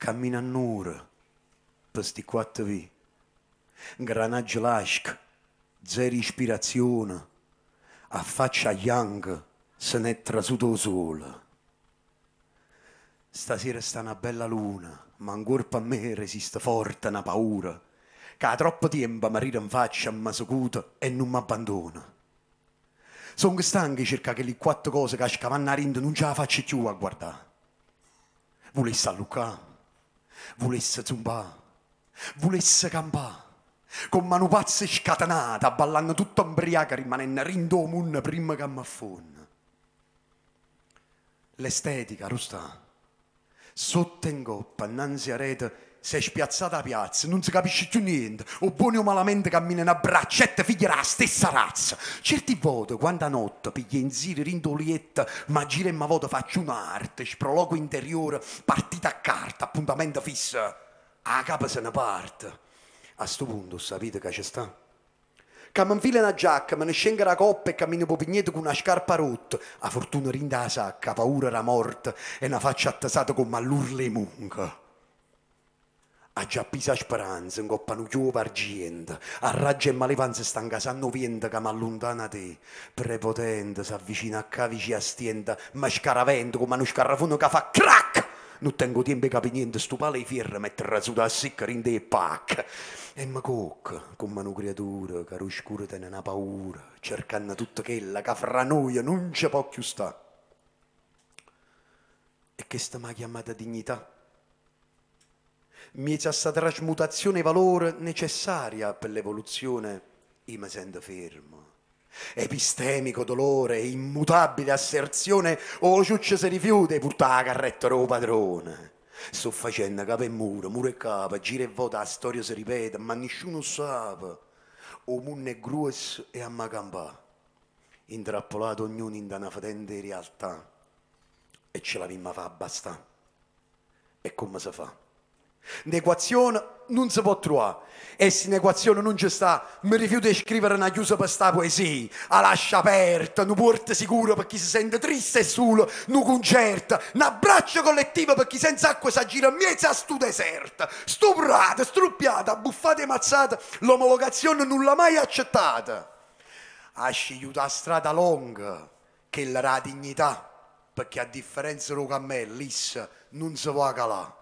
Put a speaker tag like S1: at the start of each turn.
S1: cammina a Nur, per sti quattro vi, granaggio lasc, zero ispirazione, affaccia Yang, se n'è trasuto sole. Stasera sta una bella luna, ma ancora per me resiste forte una paura, che ha troppo tempo mi ride in faccia, mi secuta e non mi abbandona. Sono stanco cerca che le quattro cose che scavano a scavanna rindo non ce la faccio più a guardare. Volessi alluccare volesse zumbà, volesse campà. Con mano pazza scatenata, ballando tutto imbriaca, rimanendo rindomun prima che ammaffon. L'estetica, rusta, sotto in coppa, innanzi a rete, sei spiazzata a piazza, non si capisce più niente, o buoni o malamente camminano a braccette, figli della stessa razza. Certi voto, quando a notte, piglia in ziri, rindolietta, ma gira e ma voto faccio un'arte, sprologo interiore, partita a carta, appuntamento fisso, a capo se ne parte. A sto punto sapete che c'è sta? Che mi infila una giacca, me ne scende la coppa e cammino po' vigneto con una scarpa rotta. A fortuna rinda la sacca, paura la morte e una faccia attesata come all'urle munca. A Giappisa Speranza, in coppa non chiuva argento, a raggio e malevanza sta casando vento che mi allontana te. Prepotente s'avvicina a cavici a stienda, ma scaravento come uno scarrafono che fa crack! Non tengo tempo di capire niente sto pale fierro metterà su da siccare in te e pac. E mi cocca, come una creatura che all'oscuro tiene una paura, cercando tutta quella che fra noi non c'è può più sta. E che sta ma chiamata dignità? mi c'è stata trasmutazione valore necessaria per l'evoluzione, io mi sento fermo. Epistemico dolore, immutabile asserzione, o ciuccio si rifiuta purtà la carretta o padrone. Sto facendo capo e muro, muro e capo, gira e vota, la storia si ripete, ma nessuno sa. O munne grues e amma campà, intrappolato ognuno in una fatente realtà. E ce la vimma fa abbastanza. E come si fa? Un'equazione non si può trovare. E se un'equazione non ci sta, mi rifiuto di scrivere una chiusa per sta poesia. La lascia aperta, una porta sicura per chi si sente triste e solo, un concerto, un abbraccio collettivo per chi senza acqua si aggira in mezzo a stu deserto. Stuprata, struppiata, abbuffata e mazzata, l'omologazione non l'ha mai accettata. Ha scegliuto la strada lunga, che è la dignità, perché a differenza di un cammello, non si può calare.